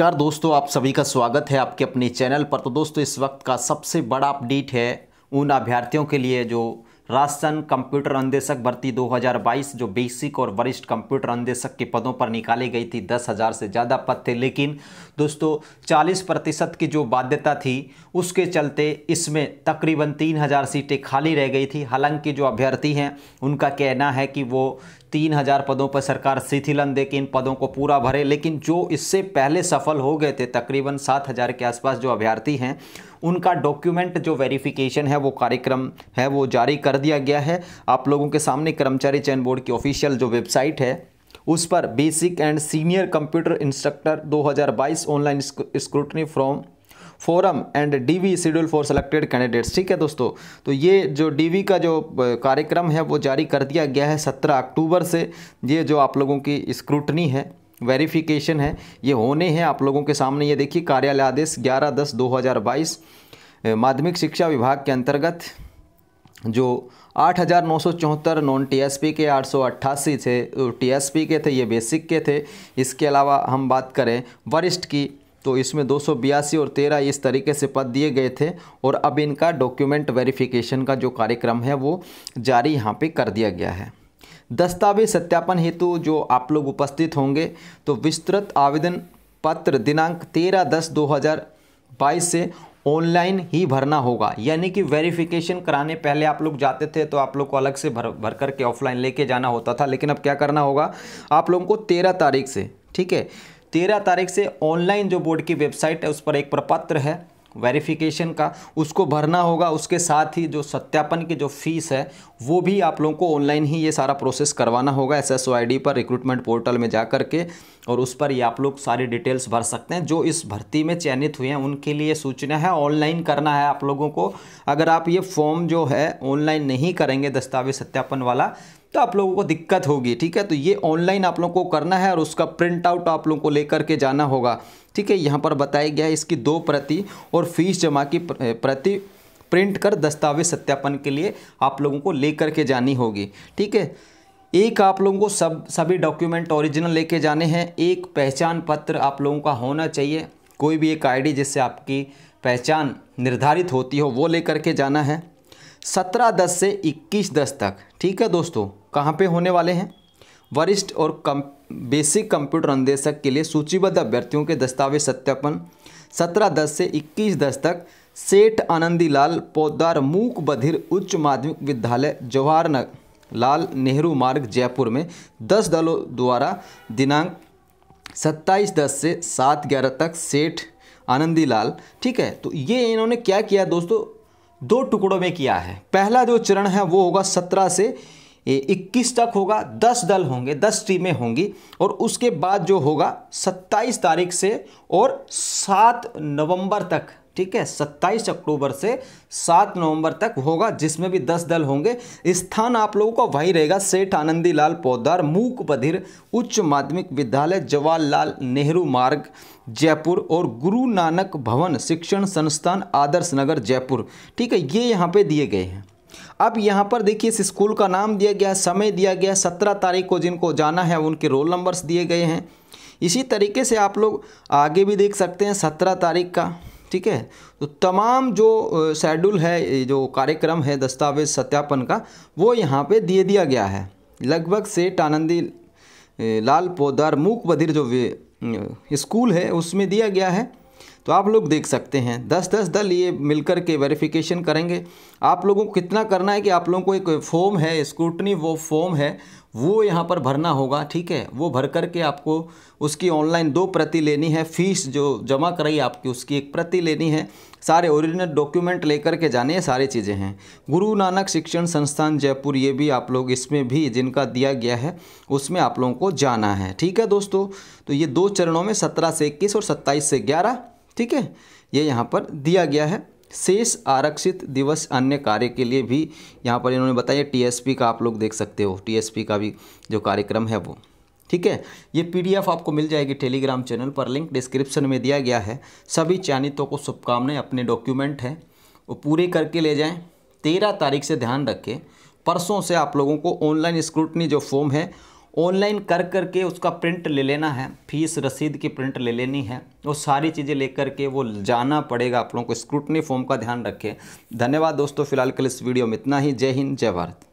नमस्कार दोस्तों आप सभी का स्वागत है आपके अपने चैनल पर तो दोस्तों इस वक्त का सबसे बड़ा अपडेट है उन अभ्यर्थियों के लिए जो राशन कंप्यूटर अनदेशक भर्ती 2022 जो बेसिक और वरिष्ठ कंप्यूटर अनदेशक के पदों पर निकाली गई थी दस हज़ार से ज़्यादा पद थे लेकिन दोस्तों 40 प्रतिशत की जो बाध्यता थी उसके चलते इसमें तकरीबन 3000 सीटें खाली रह गई थी हालांकि जो अभ्यर्थी हैं उनका कहना है कि वो तीन हज़ार पदों पर सरकार शिथिलन दे के इन पदों को पूरा भरे लेकिन जो इससे पहले सफल हो गए थे तकरीबन सात हज़ार के आसपास जो अभ्यर्थी हैं उनका डॉक्यूमेंट जो वेरिफिकेशन है वो कार्यक्रम है वो जारी कर दिया गया है आप लोगों के सामने कर्मचारी चयन बोर्ड की ऑफिशियल जो वेबसाइट है उस पर basic and senior computer instructor 2022 online scrutiny from forum and DV schedule for selected candidates ठीक है दोस्तों तो ये जो डीवी का जो कार्यक्रम है वो जारी कर दिया गया है सत्रह अक्टूबर से ये जो आप लोगों की स्क्रूटनी है वेरिफिकेशन है ये होने हैं आप लोगों के सामने ये देखिए कार्यालय आदेश ग्यारह दस दो हज़ार बाईस माध्यमिक शिक्षा विभाग के अंतर्गत जो आठ हज़ार नौ सौ चौहत्तर नॉन टीएसपी के आठ सौ अट्ठासी थे टीएसपी के थे ये बेसिक के थे इसके अलावा हम बात करें वरिष्ठ की तो इसमें दो और 13 इस तरीके से पद दिए गए थे और अब इनका डॉक्यूमेंट वेरिफिकेशन का जो कार्यक्रम है वो जारी यहाँ पे कर दिया गया है दस्तावेज सत्यापन हेतु जो आप लोग उपस्थित होंगे तो विस्तृत आवेदन पत्र दिनांक तेरह दस दो हज़ार बाईस से ऑनलाइन ही भरना होगा यानी कि वेरिफिकेशन कराने पहले आप लोग जाते थे तो आप लोग को अलग से भर भर करके ऑफलाइन लेके जाना होता था लेकिन अब क्या करना होगा आप लोगों को तेरह तारीख से ठीक है तेरह तारीख से ऑनलाइन जो बोर्ड की वेबसाइट है उस पर एक प्रपत्र है वेरिफिकेशन का उसको भरना होगा उसके साथ ही जो सत्यापन की जो फीस है वो भी आप लोगों को ऑनलाइन ही ये सारा प्रोसेस करवाना होगा एस एस पर रिक्रूटमेंट पोर्टल में जा कर के और उस पर ये आप लोग सारी डिटेल्स भर सकते हैं जो इस भर्ती में चयनित हुए हैं उनके लिए सूचना है ऑनलाइन करना है आप लोगों को अगर आप ये फॉर्म जो है ऑनलाइन नहीं करेंगे दस्तावेज सत्यापन वाला तो आप लोगों को दिक्कत होगी ठीक है तो ये ऑनलाइन आप लोगों को करना है और उसका प्रिंट आउट आप लोगों को लेकर के जाना होगा ठीक है यहाँ पर बताया गया है इसकी दो प्रति और फीस जमा की प्रति प्रिंट कर दस्तावेज सत्यापन के लिए आप लोगों को लेकर के जानी होगी ठीक है एक आप लोगों को सब सभी डॉक्यूमेंट ओरिजिनल लेके जाने हैं एक पहचान पत्र आप लोगों का होना चाहिए कोई भी एक आईडी जिससे आपकी पहचान निर्धारित होती हो वो लेकर के जाना है सत्रह दस से इक्कीस दस तक ठीक है दोस्तों कहाँ पे होने वाले हैं वरिष्ठ और कम बेसिक कंप्यूटर निदेशक के लिए सूचीबद्ध अभ्यर्थियों के दस्तावेज सत्यापन सत्रह दस से इक्कीस दस तक सेठ आनंदीलाल पौदार मूक बधिर उच्च माध्यमिक विद्यालय जवाहर लाल नेहरू मार्ग जयपुर में दस दलों द्वारा दिनांक सत्ताईस दस से सात ग्यारह तक सेठ आनंदीलाल ठीक है तो ये इन्होंने क्या किया दोस्तों दो टुकड़ों में किया है पहला जो चरण है वो होगा सत्रह से इक्कीस तक होगा दस दल होंगे दस टीमें होंगी और उसके बाद जो होगा सत्ताईस तारीख से और सात नवंबर तक ठीक है 27 अक्टूबर से 7 नवंबर तक होगा जिसमें भी 10 दल होंगे स्थान आप लोगों का वही रहेगा सेठ आनंदी लाल पौदार मूक बधिर उच्च माध्यमिक विद्यालय जवाहरलाल नेहरू मार्ग जयपुर और गुरु नानक भवन शिक्षण संस्थान आदर्श नगर जयपुर ठीक है ये यहाँ पे दिए गए हैं अब यहाँ पर देखिए इस स्कूल का नाम दिया गया समय दिया गया सत्रह तारीख को जिनको जाना है उनके रोल नंबर्स दिए गए हैं इसी तरीके से आप लोग आगे भी देख सकते हैं सत्रह तारीख का ठीक है तो तमाम जो शेड्यूल है जो कार्यक्रम है दस्तावेज सत्यापन का वो यहाँ पे दे दिया गया है लगभग सेठ आनंदी लाल पोदार मूक बधिर जो स्कूल है उसमें दिया गया है तो आप लोग देख सकते हैं दस दस दल ये मिलकर के वेरिफिकेशन करेंगे आप लोगों को कितना करना है कि आप लोगों को एक फॉर्म है स्क्रूटनी वो फॉर्म है वो यहाँ पर भरना होगा ठीक है वो भर कर के आपको उसकी ऑनलाइन दो प्रति लेनी है फीस जो जमा कराई आपकी उसकी एक प्रति लेनी है सारे ओरिजिनल डॉक्यूमेंट लेकर के जाने ये सारी चीज़ें हैं गुरु नानक शिक्षण संस्थान जयपुर ये भी आप लोग इसमें भी जिनका दिया गया है उसमें आप लोगों को जाना है ठीक है दोस्तों तो ये दो चरणों में सत्रह से इक्कीस और सत्ताईस से ग्यारह ठीक है ये यहाँ पर दिया गया है शेष आरक्षित दिवस अन्य कार्य के लिए भी यहाँ पर इन्होंने बताया टीएसपी का आप लोग देख सकते हो टीएसपी का भी जो कार्यक्रम है वो ठीक है ये पीडीएफ आपको मिल जाएगी टेलीग्राम चैनल पर लिंक डिस्क्रिप्शन में दिया गया है सभी चयनितों को शुभकामनाएं अपने डॉक्यूमेंट हैं वो पूरे करके ले जाएँ तेरह तारीख से ध्यान रखें परसों से आप लोगों को ऑनलाइन स्क्रूटनी जो फॉर्म है ऑनलाइन कर करके उसका प्रिंट ले लेना है फीस रसीद की प्रिंट ले लेनी है वो सारी चीज़ें लेकर के वो जाना पड़ेगा आप लोगों को स्क्रूटनी फॉर्म का ध्यान रखें धन्यवाद दोस्तों फिलहाल कल इस वीडियो में इतना ही जय हिंद जय भारत